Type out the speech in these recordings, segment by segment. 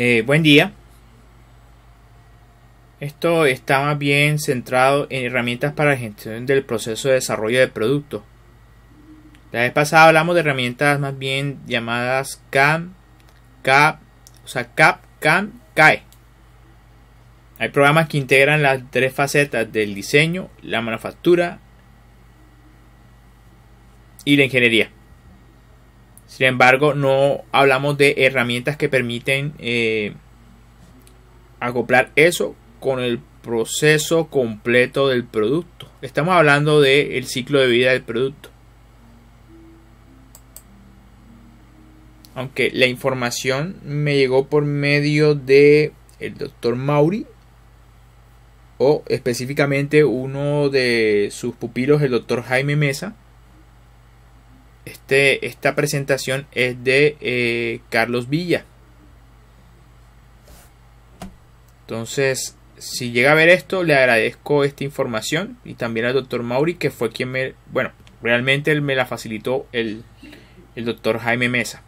Eh, buen día. Esto está más bien centrado en herramientas para la gestión del proceso de desarrollo de producto. La vez pasada hablamos de herramientas más bien llamadas CAM, CAP, o sea, CAP, CAM, CAE. Hay programas que integran las tres facetas del diseño, la manufactura y la ingeniería. Sin embargo, no hablamos de herramientas que permiten eh, acoplar eso con el proceso completo del producto. Estamos hablando del ciclo de vida del producto. Aunque la información me llegó por medio de el doctor Mauri o específicamente uno de sus pupilos, el doctor Jaime Mesa este, esta presentación es de eh, Carlos Villa. Entonces, si llega a ver esto, le agradezco esta información y también al doctor Mauri, que fue quien me, bueno, realmente me la facilitó el, el doctor Jaime Mesa.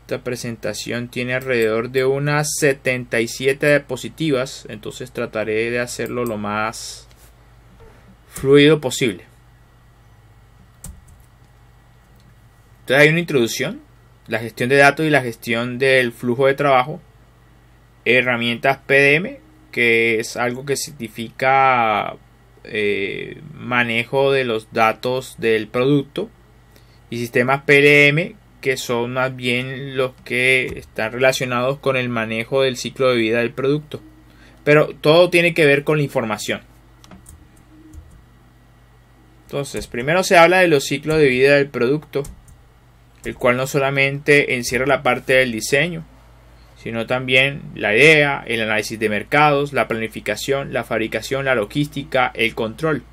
Esta presentación tiene alrededor de unas 77 diapositivas, entonces trataré de hacerlo lo más fluido posible. Entonces hay una introducción, la gestión de datos y la gestión del flujo de trabajo, herramientas PDM, que es algo que significa eh, manejo de los datos del producto, y sistemas PLM, que son más bien los que están relacionados con el manejo del ciclo de vida del producto. Pero todo tiene que ver con la información. Entonces, primero se habla de los ciclos de vida del producto, el cual no solamente encierra la parte del diseño, sino también la idea, el análisis de mercados, la planificación, la fabricación, la logística, el control.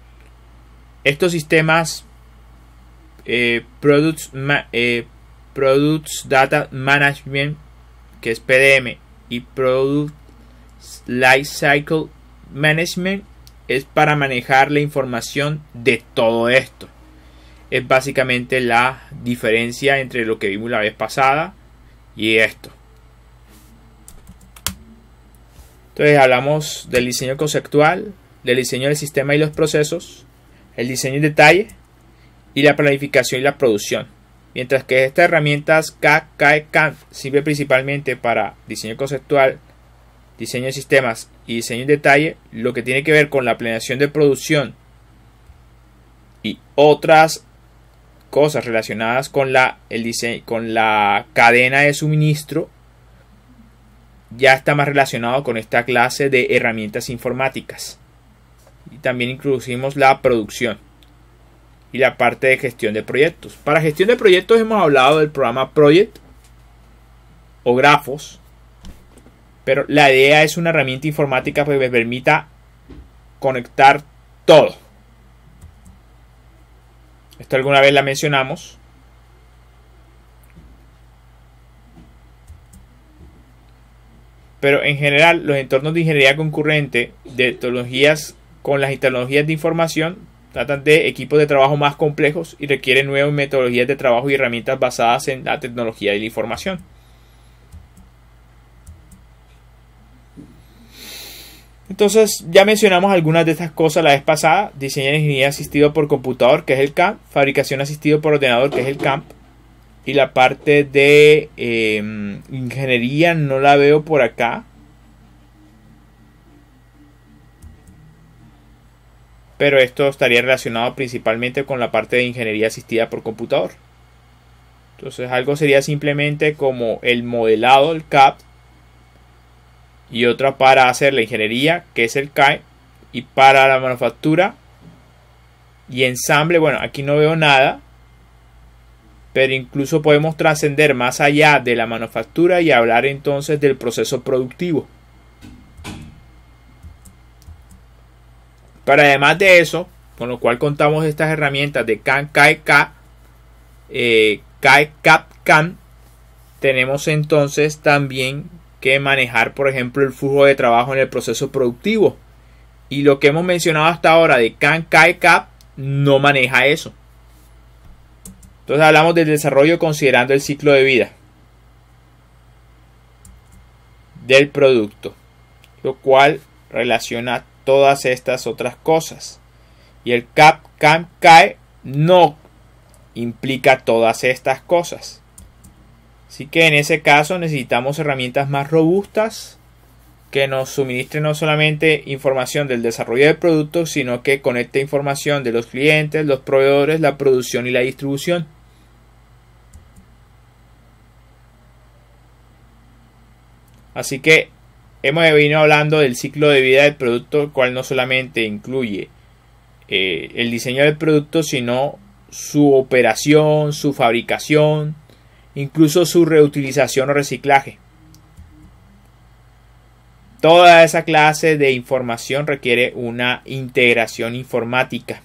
Estos sistemas eh, products, eh, Data Management, que es PDM, y Product Life Cycle Management es para manejar la información de todo esto. Es básicamente la diferencia entre lo que vimos la vez pasada y esto. Entonces hablamos del diseño conceptual, del diseño del sistema y los procesos, el diseño en detalle y la planificación y la producción. Mientras que estas herramientas k sirve principalmente para diseño conceptual, diseño de sistemas y diseño en detalle, lo que tiene que ver con la planeación de producción y otras cosas relacionadas con la, con la cadena de suministro, ya está más relacionado con esta clase de herramientas informáticas. Y también introducimos la producción y la parte de gestión de proyectos. Para gestión de proyectos hemos hablado del programa Project o Grafos pero la idea es una herramienta informática que me permita conectar todo. Esto alguna vez la mencionamos. Pero en general, los entornos de ingeniería concurrente de tecnologías con las tecnologías de información tratan de equipos de trabajo más complejos y requieren nuevas metodologías de trabajo y herramientas basadas en la tecnología de la información. Entonces, ya mencionamos algunas de estas cosas la vez pasada. Diseño de ingeniería asistido por computador, que es el CAMP. Fabricación asistido por ordenador, que es el CAMP. Y la parte de em, ingeniería no la veo por acá. Pero esto estaría relacionado principalmente con la parte de ingeniería asistida por computador. Entonces algo sería simplemente como el modelado, el CAP, y otra para hacer la ingeniería, que es el CAE, y para la manufactura y ensamble, bueno, aquí no veo nada, pero incluso podemos trascender más allá de la manufactura y hablar entonces del proceso productivo. Pero además de eso, con lo cual contamos estas herramientas de CAN, CAE, eh, CAE, CAP, CAN, tenemos entonces también que manejar, por ejemplo, el flujo de trabajo en el proceso productivo. Y lo que hemos mencionado hasta ahora de Can Kai Cap no maneja eso. Entonces hablamos del desarrollo considerando el ciclo de vida del producto, lo cual relaciona todas estas otras cosas. Y el CAP CAM CAE no implica todas estas cosas. Así que en ese caso necesitamos herramientas más robustas que nos suministren no solamente información del desarrollo del producto, sino que conecte información de los clientes, los proveedores, la producción y la distribución. Así que hemos venido hablando del ciclo de vida del producto, cual no solamente incluye eh, el diseño del producto, sino su operación, su fabricación, incluso su reutilización o reciclaje. Toda esa clase de información requiere una integración informática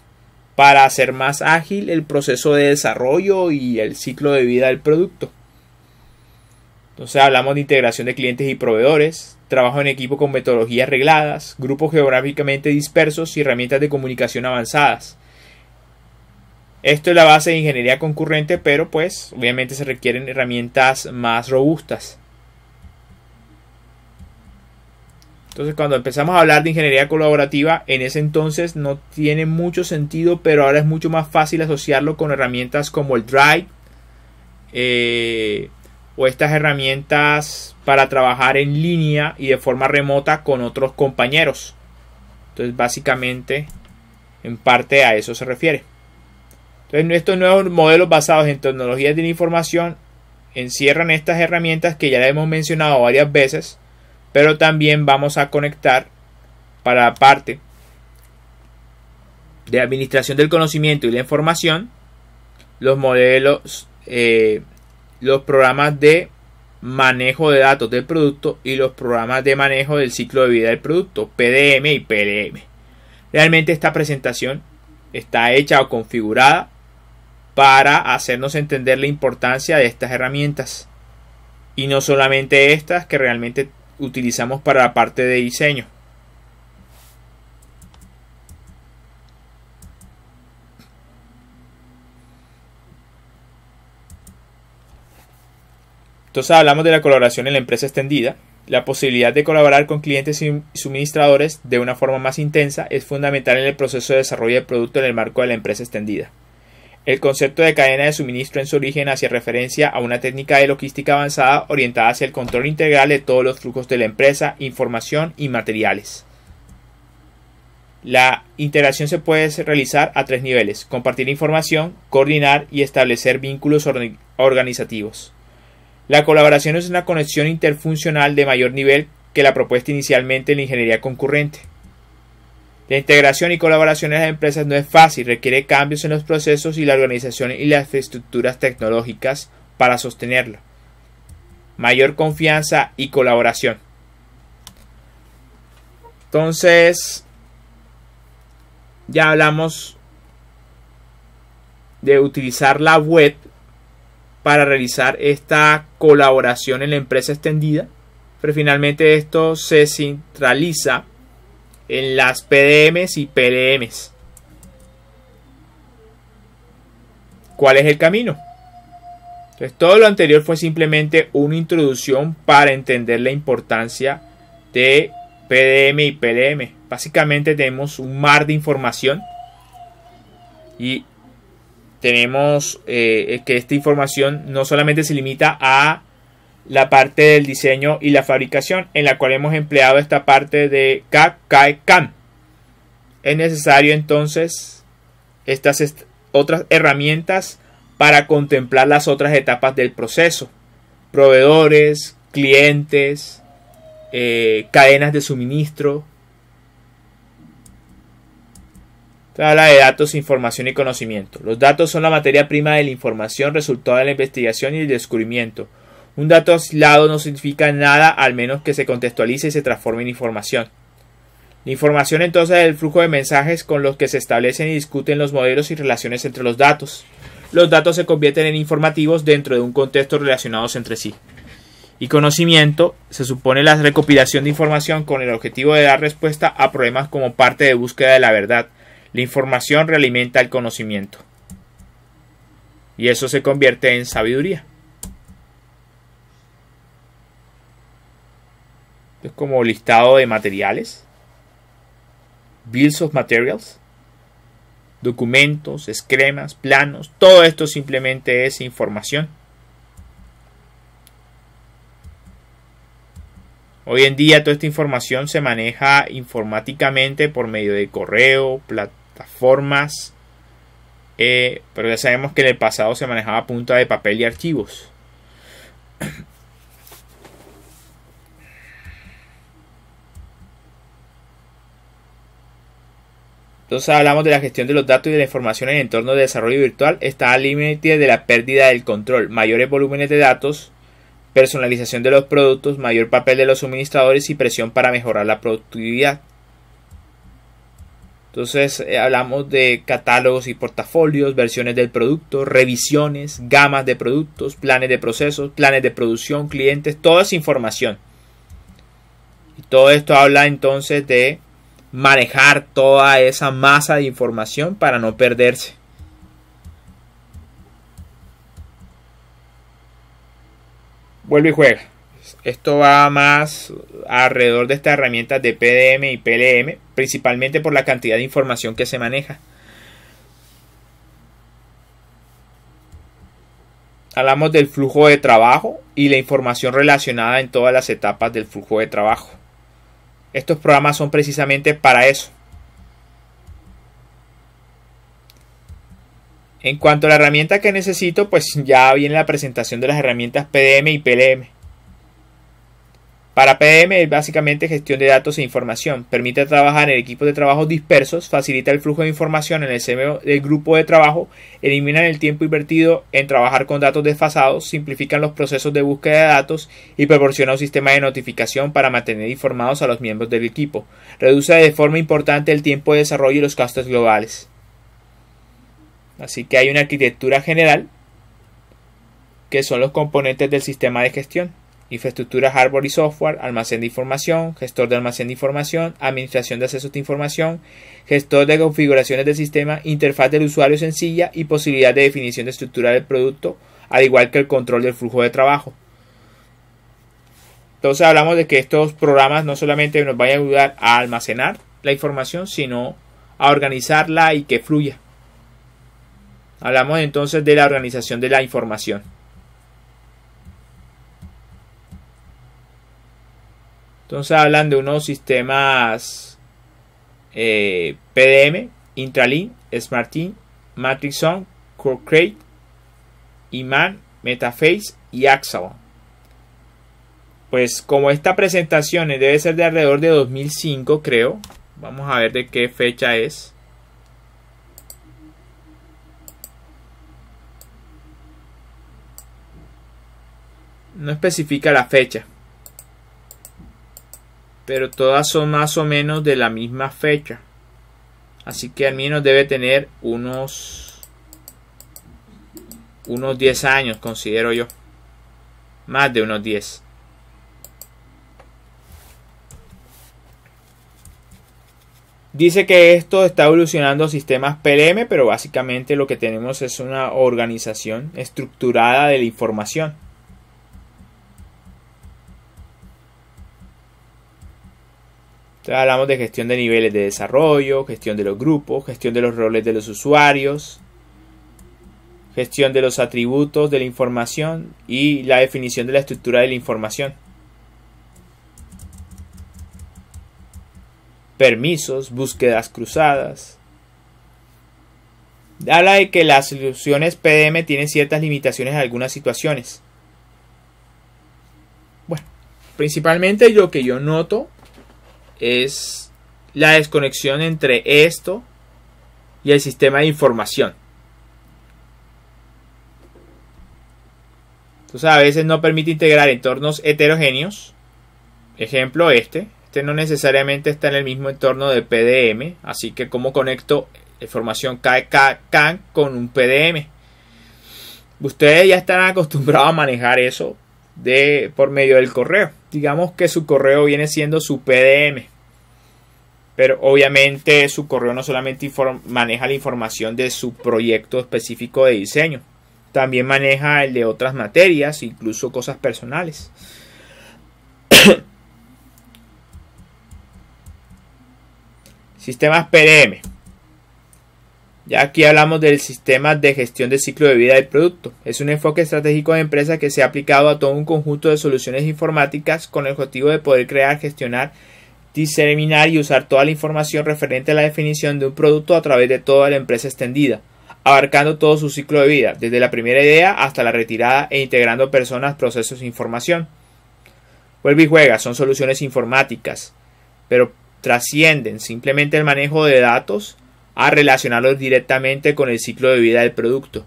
para hacer más ágil el proceso de desarrollo y el ciclo de vida del producto. Entonces hablamos de integración de clientes y proveedores, trabajo en equipo con metodologías regladas, grupos geográficamente dispersos y herramientas de comunicación avanzadas. Esto es la base de ingeniería concurrente, pero pues obviamente se requieren herramientas más robustas. Entonces cuando empezamos a hablar de ingeniería colaborativa, en ese entonces no tiene mucho sentido, pero ahora es mucho más fácil asociarlo con herramientas como el Drive eh, o estas herramientas para trabajar en línea y de forma remota con otros compañeros. Entonces básicamente en parte a eso se refiere. Entonces, estos nuevos modelos basados en tecnologías de información encierran estas herramientas que ya les hemos mencionado varias veces, pero también vamos a conectar para la parte de administración del conocimiento y la información los modelos, eh, los programas de manejo de datos del producto y los programas de manejo del ciclo de vida del producto, PDM y PLM. Realmente esta presentación está hecha o configurada para hacernos entender la importancia de estas herramientas. Y no solamente estas que realmente utilizamos para la parte de diseño. Entonces hablamos de la colaboración en la empresa extendida. La posibilidad de colaborar con clientes y suministradores de una forma más intensa es fundamental en el proceso de desarrollo de producto en el marco de la empresa extendida. El concepto de cadena de suministro en su origen hacía referencia a una técnica de logística avanzada orientada hacia el control integral de todos los flujos de la empresa, información y materiales. La interacción se puede realizar a tres niveles, compartir información, coordinar y establecer vínculos organizativos. La colaboración es una conexión interfuncional de mayor nivel que la propuesta inicialmente en la ingeniería concurrente. La integración y colaboración en las empresas no es fácil, requiere cambios en los procesos y la organización y las estructuras tecnológicas para sostenerlo. Mayor confianza y colaboración. Entonces, ya hablamos de utilizar la web para realizar esta colaboración en la empresa extendida, pero finalmente esto se centraliza en las PDMs y PLMs. ¿Cuál es el camino? Entonces, todo lo anterior fue simplemente una introducción para entender la importancia de PDM y PDM. Básicamente tenemos un mar de información y tenemos eh, eh, que esta información no solamente se limita a la parte del diseño y la fabricación en la cual hemos empleado esta parte de KKCAM. Es necesario entonces estas otras herramientas para contemplar las otras etapas del proceso. Proveedores, clientes, eh, cadenas de suministro. ...habla de datos, información y conocimiento. Los datos son la materia prima de la información resultado de la investigación y el descubrimiento un dato aislado no significa nada al menos que se contextualice y se transforme en información. La información entonces es el flujo de mensajes con los que se establecen y discuten los modelos y relaciones entre los datos. Los datos se convierten en informativos dentro de un contexto relacionados entre sí. Y conocimiento se supone la recopilación de información con el objetivo de dar respuesta a problemas como parte de búsqueda de la verdad. La información realimenta el conocimiento. Y eso se convierte en sabiduría. Es como listado de materiales. Bills of Materials. Documentos, esquemas, planos. Todo esto simplemente es información. Hoy en día toda esta información se maneja informáticamente por medio de correo, plataformas, eh, pero ya sabemos que en el pasado se manejaba punta de papel y archivos. Entonces hablamos de la gestión de los datos y de la información en el entorno de desarrollo virtual. Está al límite de la pérdida del control. Mayores volúmenes de datos, personalización de los productos, mayor papel de los suministradores y presión para mejorar la productividad. Entonces eh, hablamos de catálogos y portafolios, versiones del producto, revisiones, gamas de productos, planes de procesos, planes de producción, clientes, toda esa información. Y todo esto habla entonces de manejar toda esa masa de información para no perderse. Vuelve y juega. Esto va más alrededor de estas herramientas de PDM y PLM, principalmente por la cantidad de información que se maneja. Hablamos del flujo de trabajo y la información relacionada en todas las etapas del flujo de trabajo. Estos programas son precisamente para eso. En cuanto a la herramienta que necesito, pues ya viene la presentación de las herramientas PDM y PLM. Para PM es básicamente gestión de datos e información. Permite trabajar en equipos de trabajo dispersos, facilita el flujo de información en el grupo de trabajo, elimina el tiempo invertido en trabajar con datos desfasados, simplifican los procesos de búsqueda de datos y proporciona un sistema de notificación para mantener informados a los miembros del equipo. Reduce de forma importante el tiempo de desarrollo y los costes globales. Así que hay una arquitectura general que son los componentes del sistema de gestión infraestructura hardware y software, almacén de información, gestor de almacén de información, administración de accesos de información, gestor de configuraciones del sistema, interfaz del usuario sencilla y posibilidad de definición de estructura del producto, al igual que el control del flujo de trabajo. Entonces hablamos de que estos programas no solamente nos van a ayudar a almacenar la información, sino a organizarla y que fluya. Hablamos entonces de la organización de la información. Entonces hablan de unos sistemas eh, PDM, Intralink, Smartin, Matrixon, CoreCrate, Iman, Metaface y Axalon. Pues como esta presentación debe ser de alrededor de 2005 creo, vamos a ver de qué fecha es. No especifica la fecha pero todas son más o menos de la misma fecha. Así que al menos debe tener unos unos 10 años, considero yo. Más de unos 10. Dice que esto está evolucionando sistemas PLM, pero básicamente lo que tenemos es una organización estructurada de la información. hablamos de gestión de niveles de desarrollo, gestión de los grupos, gestión de los roles de los usuarios, gestión de los atributos de la información y la definición de la estructura de la información. Permisos, búsquedas cruzadas. Habla de que las soluciones PDM tienen ciertas limitaciones en algunas situaciones. Bueno, principalmente lo que yo noto es la desconexión entre esto y el sistema de información. Entonces a veces no permite integrar entornos heterogéneos. Ejemplo este. Este no necesariamente está en el mismo entorno de PDM. Así que cómo conecto información CAN con un PDM. Ustedes ya están acostumbrados a manejar eso de, por medio del correo digamos que su correo viene siendo su PDM. Pero obviamente su correo no solamente maneja la información de su proyecto específico de diseño, también maneja el de otras materias, incluso cosas personales. Sistemas PDM. Ya aquí hablamos del sistema de gestión de ciclo de vida del producto. Es un enfoque estratégico de empresa que se ha aplicado a todo un conjunto de soluciones informáticas con el objetivo de poder crear, gestionar, diseminar y usar toda la información referente a la definición de un producto a través de toda la empresa extendida, abarcando todo su ciclo de vida, desde la primera idea hasta la retirada e integrando personas, procesos e información. Vuelve y juega, son soluciones informáticas, pero trascienden simplemente el manejo de datos a relacionarlos directamente con el ciclo de vida del producto.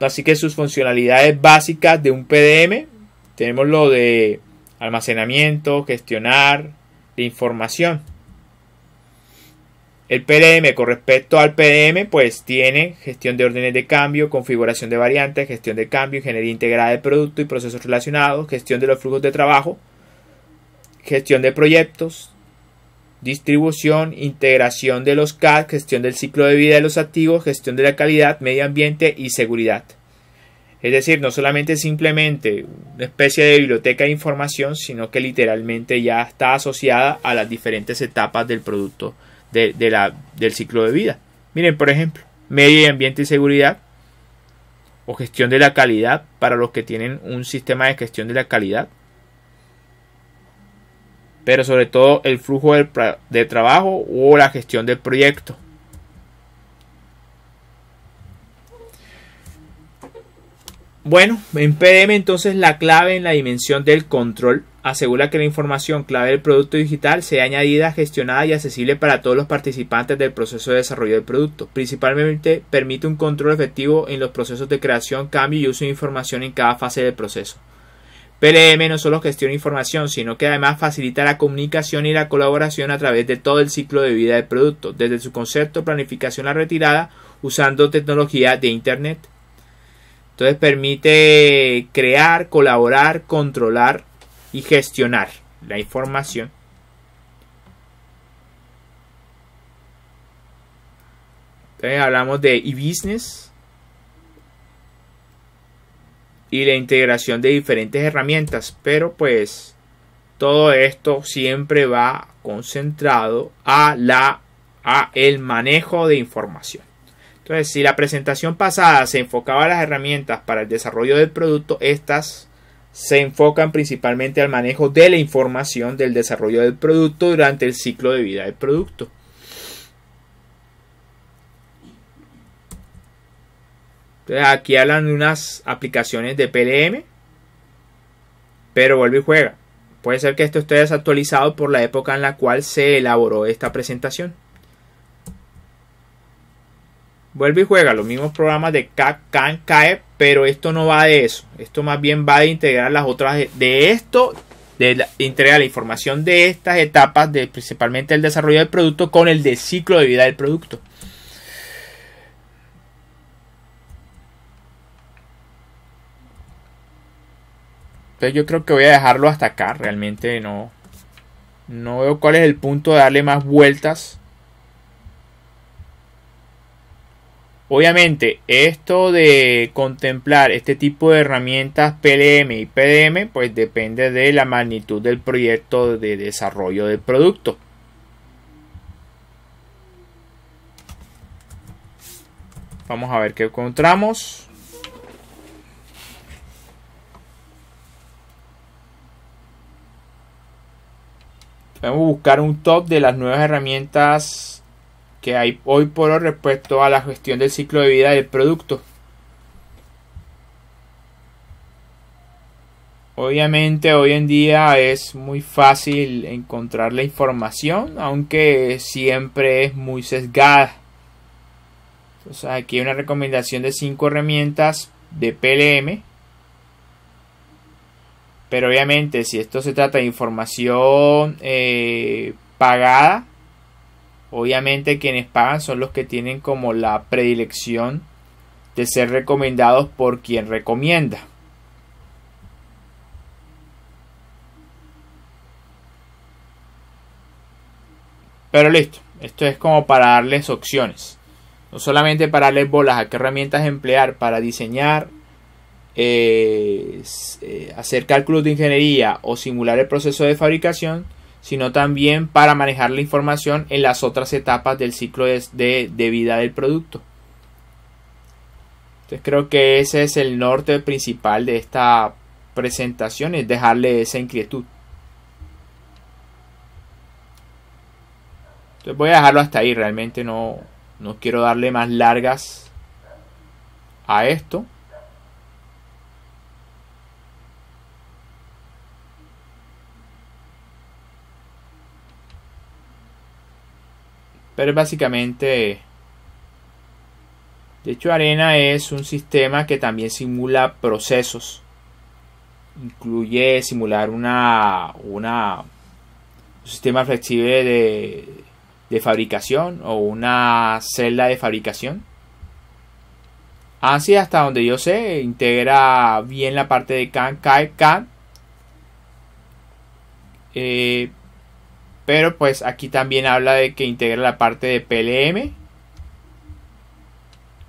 Así que sus funcionalidades básicas de un PDM tenemos lo de almacenamiento, gestionar de información. El PDM con respecto al PDM pues tiene gestión de órdenes de cambio, configuración de variantes, gestión de cambio, ingeniería integrada de producto y procesos relacionados, gestión de los flujos de trabajo, gestión de proyectos, distribución, integración de los CAD, gestión del ciclo de vida de los activos, gestión de la calidad, medio ambiente y seguridad. Es decir, no solamente simplemente una especie de biblioteca de información, sino que literalmente ya está asociada a las diferentes etapas del producto de la, del ciclo de vida. Miren, por ejemplo, medio ambiente y seguridad o gestión de la calidad para los que tienen un sistema de gestión de la calidad pero sobre todo el flujo de trabajo o la gestión del proyecto. Bueno, en PDM entonces la clave en la dimensión del control asegura que la información clave del producto digital sea añadida, gestionada y accesible para todos los participantes del proceso de desarrollo del producto. Principalmente permite un control efectivo en los procesos de creación, cambio y uso de información en cada fase del proceso. PLM no solo gestiona información, sino que además facilita la comunicación y la colaboración a través de todo el ciclo de vida del producto, desde su concepto, planificación a retirada, usando tecnología de Internet. Entonces permite crear, colaborar, controlar y gestionar la información. Entonces hablamos de e-business y la integración de diferentes herramientas, pero pues todo esto siempre va concentrado a la a el manejo de información. Entonces, si la presentación pasada se enfocaba a las herramientas para el desarrollo del producto, estas se enfocan principalmente al manejo de la información del desarrollo del producto durante el ciclo de vida del producto. Entonces aquí hablan de unas aplicaciones de PLM. Pero vuelve y juega. Puede ser que esto esté desactualizado por la época en la cual se elaboró esta presentación. Vuelve y juega los mismos programas de CAN, CAE, pero esto no va de eso. Esto más bien va de integrar las otras de esto, de, la, la información de estas etapas, de, principalmente el desarrollo del producto, con el de ciclo de vida del producto. Entonces yo creo que voy a dejarlo hasta acá. Realmente no. No veo cuál es el punto de darle más vueltas. Obviamente, esto de contemplar este tipo de herramientas PLM y PDM, pues depende de la magnitud del proyecto de desarrollo del producto. Vamos a ver qué encontramos. a buscar un top de las nuevas herramientas que hay hoy por hoy respecto a la gestión del ciclo de vida del producto. Obviamente hoy en día es muy fácil encontrar la información, aunque siempre es muy sesgada. Entonces aquí hay una recomendación de 5 herramientas de PLM pero obviamente si esto se trata de información eh, pagada, obviamente quienes pagan son los que tienen como la predilección de ser recomendados por quien recomienda. Pero listo, esto es como para darles opciones. No solamente para darles bolas a qué herramientas emplear para diseñar, eh, eh, hacer cálculos de ingeniería o simular el proceso de fabricación, sino también para manejar la información en las otras etapas del ciclo de, vida del producto. Entonces creo que ese es el norte principal de esta presentación, es dejarle esa inquietud. Entonces voy a dejarlo hasta ahí, realmente no, no quiero darle más largas a esto. pero básicamente... De hecho, Arena es un sistema que también simula procesos. Incluye simular una, una un sistema flexible de, fabricación o una celda de fabricación. Así hasta donde yo sé, integra bien la parte de CAN, CAE, pero pues aquí también habla de que integra la parte de PLM.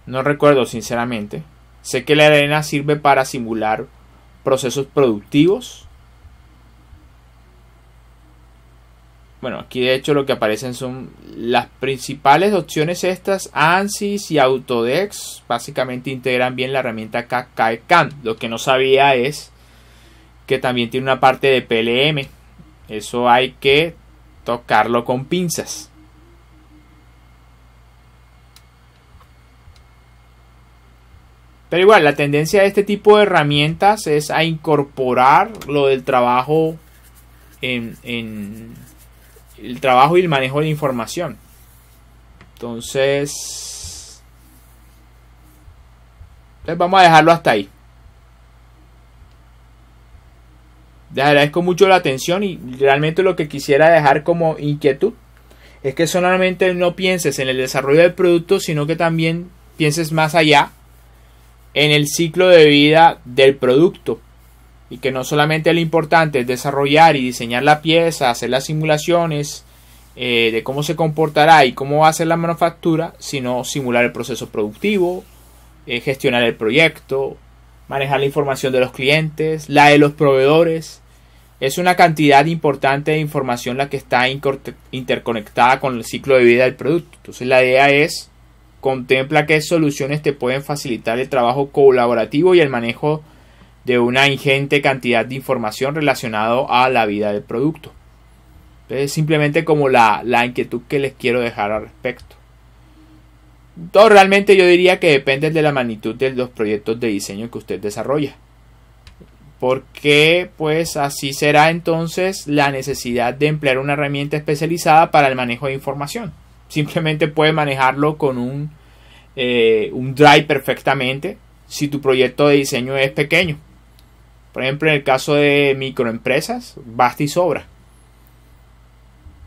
No recuerdo sinceramente. Sé que la arena sirve para simular procesos productivos. Bueno, aquí de hecho lo que aparecen son las principales opciones estas, ANSYS y Autodex, básicamente integran bien la herramienta KKAN. Lo que no sabía es que también tiene una parte de PLM. Eso hay que tocarlo con pinzas. Pero igual, la tendencia de este tipo de herramientas es a incorporar lo del trabajo en, el trabajo y el manejo de información. Entonces, pues vamos a dejarlo hasta ahí. Les agradezco mucho la atención y realmente lo que quisiera dejar como inquietud es que solamente no pienses en el desarrollo del producto, sino que también pienses más allá en el ciclo de vida del producto. Y que no solamente lo importante es desarrollar y diseñar la pieza, hacer las simulaciones eh, de cómo se comportará y cómo va a ser la manufactura, sino simular el proceso productivo, eh, gestionar el proyecto, manejar la información de los clientes, la de los proveedores, es una cantidad importante de información la que está interconectada con el ciclo de vida del producto. Entonces la idea es contempla qué soluciones te pueden facilitar el trabajo colaborativo y el manejo de una ingente cantidad de información relacionado a la vida del producto. Entonces, simplemente como la, la inquietud que les quiero dejar al respecto. Todo realmente yo diría que depende de la magnitud de los proyectos de diseño que usted desarrolla porque pues así será entonces la necesidad de emplear una herramienta especializada para el manejo de información. Simplemente puedes manejarlo con un, eh, un drive perfectamente si tu proyecto de diseño es pequeño. Por ejemplo, en el caso de microempresas, basta y sobra.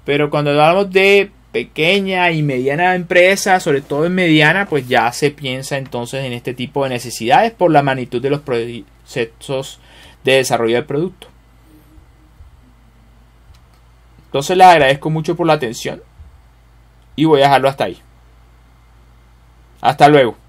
Pero cuando hablamos de pequeña y mediana empresa, sobre todo en mediana, pues ya se piensa entonces en este tipo de necesidades por la magnitud de los procesos de desarrollo del producto. Entonces les agradezco mucho por la atención y voy a dejarlo hasta ahí. Hasta luego.